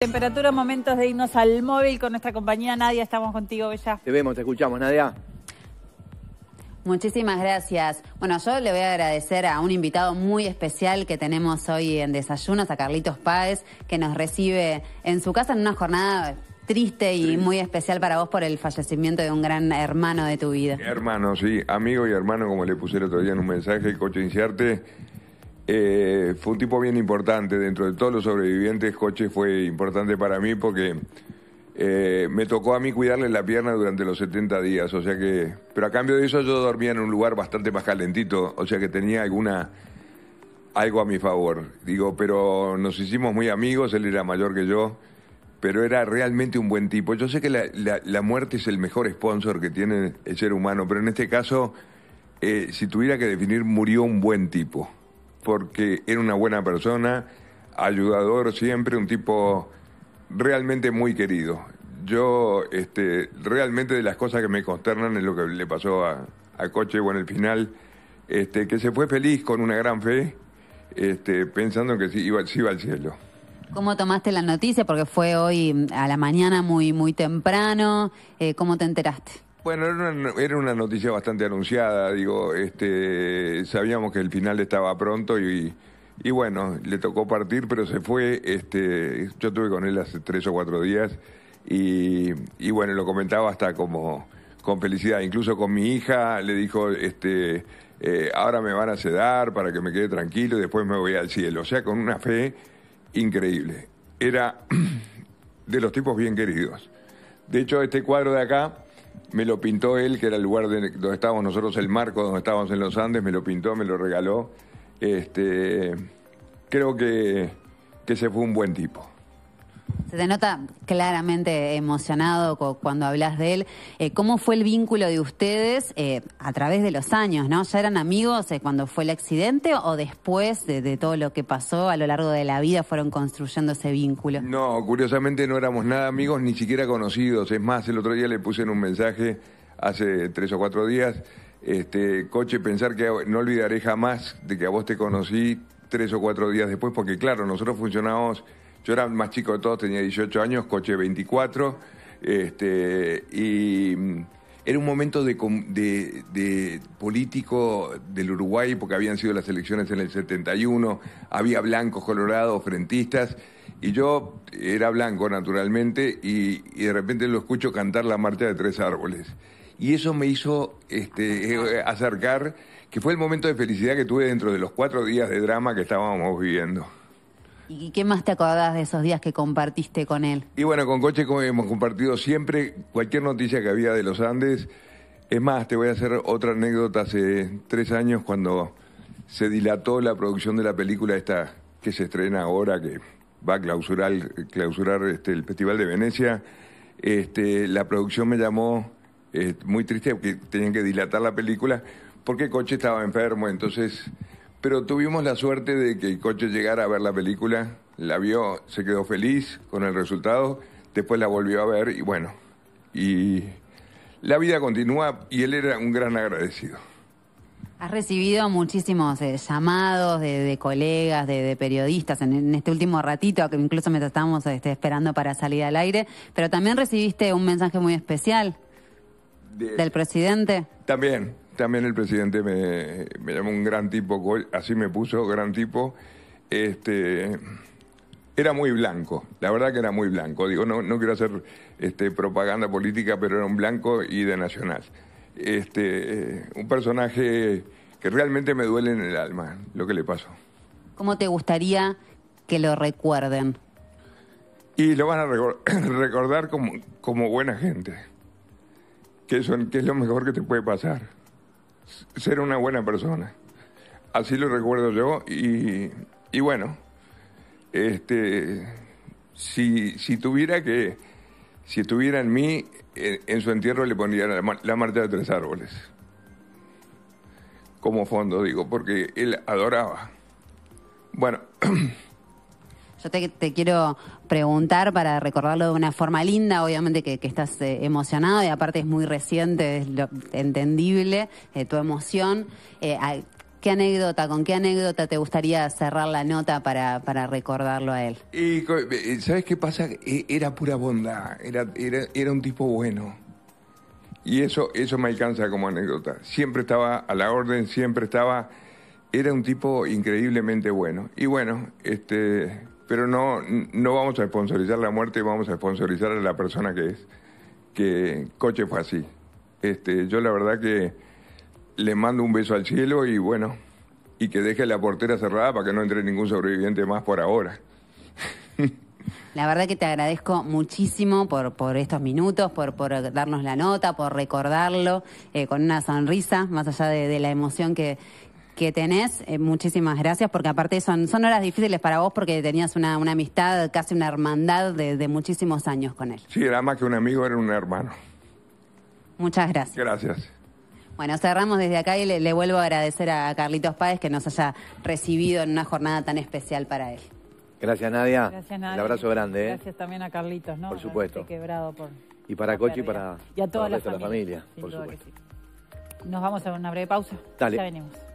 Temperatura, momentos de irnos al móvil con nuestra compañía Nadia. Estamos contigo, Bella. Te vemos, te escuchamos, Nadia. Muchísimas gracias. Bueno, yo le voy a agradecer a un invitado muy especial que tenemos hoy en Desayunos, a Carlitos Páez, que nos recibe en su casa en una jornada triste y muy especial para vos por el fallecimiento de un gran hermano de tu vida. Hermano, sí, amigo y hermano, como le puse el otro día en un mensaje, coche Inciarte eh, fue un tipo bien importante. Dentro de todos los sobrevivientes, Coche fue importante para mí porque eh, me tocó a mí cuidarle la pierna durante los 70 días. O sea que. Pero a cambio de eso, yo dormía en un lugar bastante más calentito. O sea que tenía alguna. Algo a mi favor. Digo, pero nos hicimos muy amigos, él era mayor que yo, pero era realmente un buen tipo. Yo sé que la, muerte es el mejor sponsor que tiene el ser humano, pero en este caso, eh, si tuviera que definir, murió un buen tipo porque era una buena persona, ayudador siempre, un tipo realmente muy querido. Yo, este, realmente de las cosas que me consternan es lo que le pasó a, Coche Coche, en el final, este, que se fue feliz con una gran fe, este, pensando que sí iba, al cielo. ¿Cómo tomaste la noticia? Porque fue hoy a la mañana muy, muy temprano. Eh, ¿Cómo te enteraste? Bueno, era una, noticia bastante anunciada, digo, este, sabíamos que el final estaba pronto y, y bueno, le tocó partir, pero se fue, este, yo estuve con él hace tres o cuatro días y, bueno, lo comentaba hasta como con felicidad, incluso con mi hija le dijo, este, eh, ahora me van a sedar para que me quede tranquilo y después me voy al cielo, o sea, con una fe increíble. Era de los tipos bien queridos. De hecho, este cuadro de acá me lo pintó él, que era el lugar donde estábamos nosotros, el marco donde estábamos en los Andes, me lo pintó, me lo regaló. Este, creo que, que se fue un buen tipo. Se te nota claramente emocionado cuando hablas de él. Eh, ¿Cómo fue el vínculo de ustedes eh, a través de los años? ¿no? ¿Ya eran amigos eh, cuando fue el accidente o después de, todo lo que pasó a lo largo de la vida fueron construyendo ese vínculo? No, curiosamente no éramos nada amigos ni siquiera conocidos. Es más, el otro día le puse en un mensaje hace tres o cuatro días, este, coche, pensar que no olvidaré jamás de que a vos te conocí tres o cuatro días después, porque claro, nosotros funcionábamos yo era más chico de todos, tenía 18 años, coche 24, este, y mm, era un momento de, político del Uruguay, porque habían sido las elecciones en el 71, había blancos, colorados, frentistas, y yo era blanco naturalmente, y, de repente lo escucho cantar la marcha de tres árboles. Y eso me hizo este, acercar, que fue el momento de felicidad que tuve dentro de los cuatro días de drama que estábamos viviendo. ¿Y qué más te acordás de esos días que compartiste con él? Y bueno, con Coche hemos compartido siempre cualquier noticia que había de los Andes. Es más, te voy a hacer otra anécdota hace tres años cuando se dilató la producción de la película esta que se estrena ahora, que va a clausurar, este, el Festival de Venecia. Este, la producción me llamó eh, muy triste porque tenían que dilatar la película porque Coche estaba enfermo, entonces pero tuvimos la suerte de que el coche llegara a ver la película, la vio, se quedó feliz con el resultado, después la volvió a ver y bueno, y la vida continúa y él era un gran agradecido. Has recibido muchísimos eh, llamados de, colegas, de, periodistas en, este último ratito, que incluso me estábamos este, esperando para salir al aire, pero también recibiste un mensaje muy especial del presidente. También, también el presidente me, llamó un gran tipo, así me puso, gran tipo. Este, era muy blanco, la verdad que era muy blanco. Digo, no, quiero hacer este, propaganda política, pero era un blanco y de nacional. Este, un personaje que realmente me duele en el alma lo que le pasó. ¿Cómo te gustaría que lo recuerden? Y lo van a recordar como, buena gente, que, que es lo mejor que te puede pasar ser una buena persona. Así lo recuerdo yo y, y bueno, este, si, si, tuviera que, si estuviera en mí, en, su entierro le pondría la, la, marcha de tres árboles. Como fondo, digo, porque él adoraba. Bueno. Yo te, quiero preguntar para recordarlo de una forma linda, obviamente que, estás eh, emocionado y aparte es muy reciente, es lo, entendible eh, tu emoción. Eh, ¿Qué anécdota, con qué anécdota te gustaría cerrar la nota para, para recordarlo a él? Y, ¿Sabes qué pasa? E, era pura bondad, era, era, era un tipo bueno. Y eso, eso me alcanza como anécdota. Siempre estaba a la orden, siempre estaba... Era un tipo increíblemente bueno. Y bueno, este, pero no, no vamos a sponsorizar la muerte, vamos a sponsorizar a la persona que es. Que Coche fue así. Este, yo la verdad que le mando un beso al cielo y bueno, y que deje la portera cerrada para que no entre ningún sobreviviente más por ahora. La verdad que te agradezco muchísimo por, por estos minutos, por, darnos la nota, por recordarlo eh, con una sonrisa, más allá de la emoción que, que tenés. Eh, muchísimas gracias, porque aparte son, son horas difíciles para vos porque tenías una, amistad, casi una hermandad de, muchísimos años con él. Sí, era más que un amigo, era un hermano. Muchas gracias. Gracias. Bueno, cerramos desde acá y le, vuelvo a agradecer a Carlitos Páez que nos haya recibido en una jornada tan especial para él. Gracias, Nadia. Gracias, Nadia. Un abrazo grande. ¿eh? Gracias también a Carlitos, ¿no? Por supuesto. Quebrado por, y para Cochi y para, toda la, familia, por supuesto. Nos vamos a una breve pausa. Dale. Ya venimos.